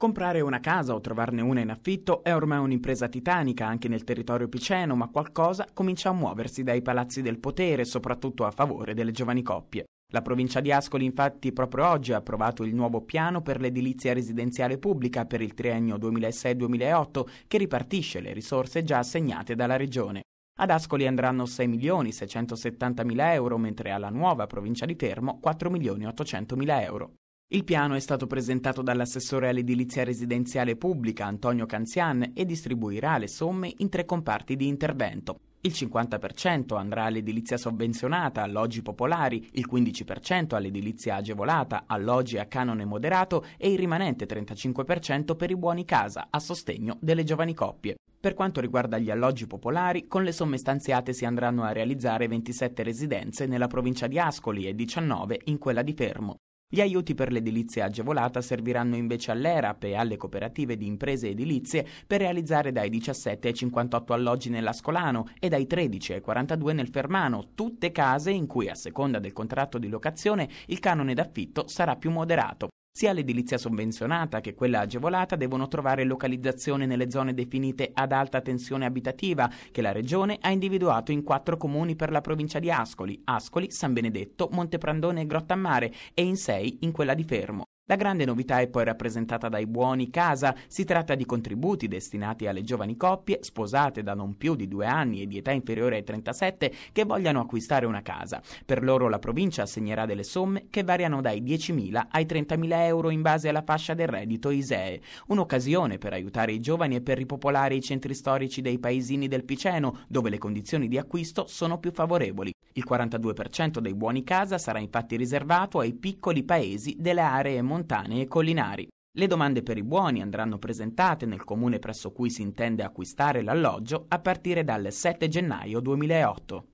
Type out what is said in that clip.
Comprare una casa o trovarne una in affitto è ormai un'impresa titanica anche nel territorio piceno, ma qualcosa comincia a muoversi dai palazzi del potere, soprattutto a favore delle giovani coppie. La provincia di Ascoli infatti proprio oggi ha approvato il nuovo piano per l'edilizia residenziale pubblica per il triennio 2006-2008 che ripartisce le risorse già assegnate dalla regione. Ad Ascoli andranno 6 milioni 670 mila euro, mentre alla nuova provincia di Termo 4 milioni 800 mila euro. Il piano è stato presentato dall'assessore all'edilizia residenziale pubblica Antonio Canzian e distribuirà le somme in tre comparti di intervento. Il 50% andrà all'edilizia sovvenzionata, alloggi popolari, il 15% all'edilizia agevolata, alloggi a canone moderato e il rimanente 35% per i buoni casa, a sostegno delle giovani coppie. Per quanto riguarda gli alloggi popolari, con le somme stanziate si andranno a realizzare 27 residenze nella provincia di Ascoli e 19 in quella di Fermo. Gli aiuti per l'edilizia agevolata serviranno invece all'ERAP e alle cooperative di imprese edilizie per realizzare dai 17 ai 58 alloggi nell'Ascolano e dai 13 ai 42 nel Fermano, tutte case in cui a seconda del contratto di locazione il canone d'affitto sarà più moderato. Sia l'edilizia sovvenzionata che quella agevolata devono trovare localizzazione nelle zone definite ad alta tensione abitativa che la Regione ha individuato in quattro comuni per la provincia di Ascoli, Ascoli, San Benedetto, Monteprandone e Grottammare e in sei in quella di Fermo. La grande novità è poi rappresentata dai buoni casa, si tratta di contributi destinati alle giovani coppie sposate da non più di due anni e di età inferiore ai 37 che vogliano acquistare una casa. Per loro la provincia assegnerà delle somme che variano dai 10.000 ai 30.000 euro in base alla fascia del reddito ISEE. Un'occasione per aiutare i giovani e per ripopolare i centri storici dei paesini del Piceno, dove le condizioni di acquisto sono più favorevoli. Il 42% dei buoni casa sarà infatti riservato ai piccoli paesi delle aree montane e collinari. Le domande per i buoni andranno presentate nel comune presso cui si intende acquistare l'alloggio a partire dal 7 gennaio 2008.